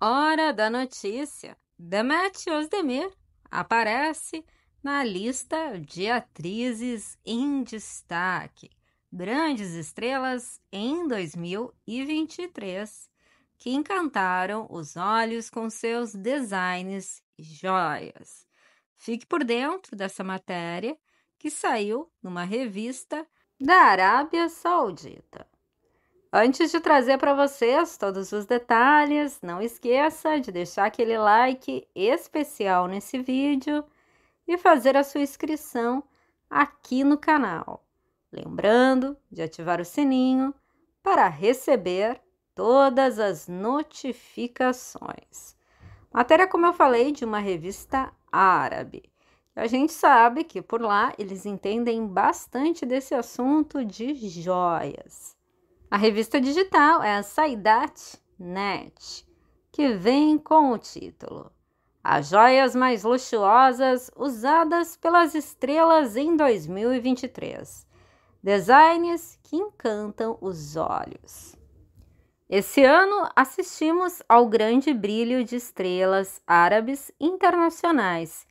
Hora da notícia. Demet Özdemir aparece na lista de atrizes em destaque, grandes estrelas em 2023, que encantaram os olhos com seus designs e joias. Fique por dentro dessa matéria que saiu numa revista da Arábia Saudita. Antes de trazer para vocês todos os detalhes, não esqueça de deixar aquele like especial nesse vídeo e fazer a sua inscrição aqui no canal. Lembrando de ativar o sininho para receber todas as notificações. Matéria, como eu falei, de uma revista árabe. A gente sabe que por lá eles entendem bastante desse assunto de joias. A revista digital é a Saidat que vem com o título As joias mais luxuosas usadas pelas estrelas em 2023. Designs que encantam os olhos. Esse ano assistimos ao grande brilho de estrelas árabes internacionais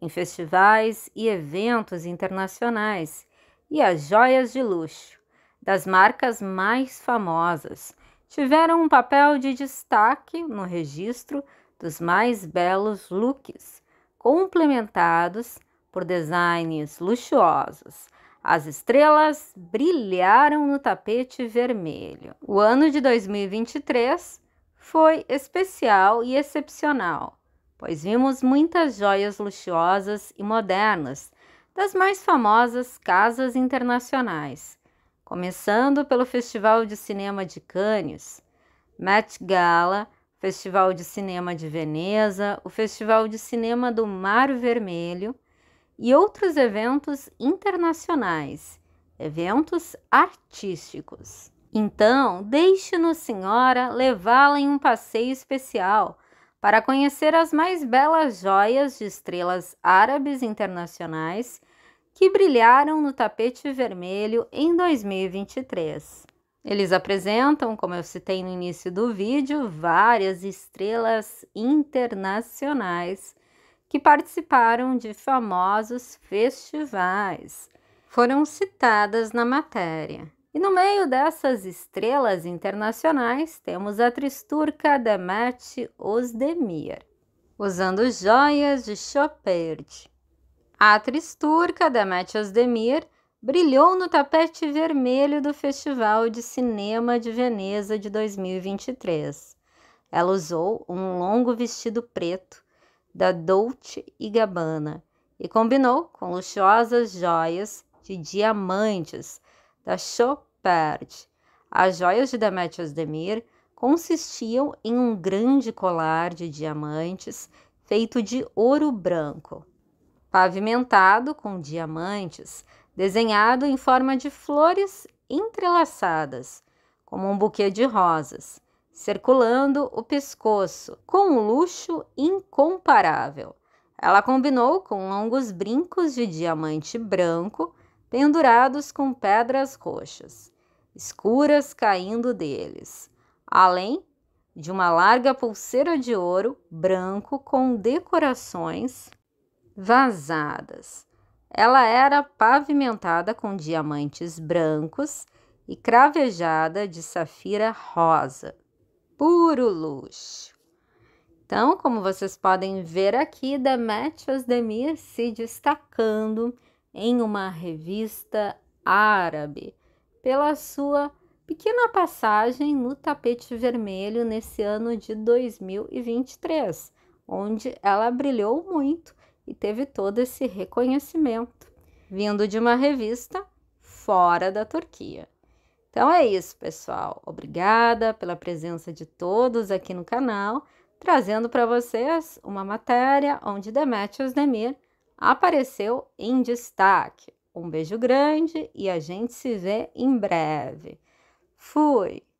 em festivais e eventos internacionais e as joias de luxo das marcas mais famosas tiveram um papel de destaque no registro dos mais belos looks, complementados por designs luxuosos. As estrelas brilharam no tapete vermelho. O ano de 2023 foi especial e excepcional, pois vimos muitas joias luxuosas e modernas das mais famosas casas internacionais começando pelo Festival de Cinema de Cannes, Met Gala, Festival de Cinema de Veneza, o Festival de Cinema do Mar Vermelho e outros eventos internacionais, eventos artísticos. Então, deixe-nos, senhora, levá-la em um passeio especial para conhecer as mais belas joias de estrelas árabes internacionais que brilharam no tapete vermelho em 2023. Eles apresentam, como eu citei no início do vídeo, várias estrelas internacionais que participaram de famosos festivais. Foram citadas na matéria. E no meio dessas estrelas internacionais temos a atriz turca Demet Özdemir, usando joias de Chopard, a atriz turca Demet Özdemir brilhou no tapete vermelho do Festival de Cinema de Veneza de 2023. Ela usou um longo vestido preto da Dolce e Gabbana e combinou com luxuosas joias de diamantes da Chopard. As joias de Demet Özdemir consistiam em um grande colar de diamantes feito de ouro branco pavimentado com diamantes, desenhado em forma de flores entrelaçadas, como um buquê de rosas, circulando o pescoço, com um luxo incomparável. Ela combinou com longos brincos de diamante branco pendurados com pedras roxas, escuras caindo deles, além de uma larga pulseira de ouro branco com decorações vazadas. Ela era pavimentada com diamantes brancos e cravejada de safira rosa. Puro luxo. Então, como vocês podem ver aqui, Demetrius Demir se destacando em uma revista árabe pela sua pequena passagem no tapete vermelho nesse ano de 2023, onde ela brilhou muito e teve todo esse reconhecimento vindo de uma revista fora da Turquia. Então é isso, pessoal. Obrigada pela presença de todos aqui no canal, trazendo para vocês uma matéria onde Demetrius Demir apareceu em destaque. Um beijo grande e a gente se vê em breve. Fui!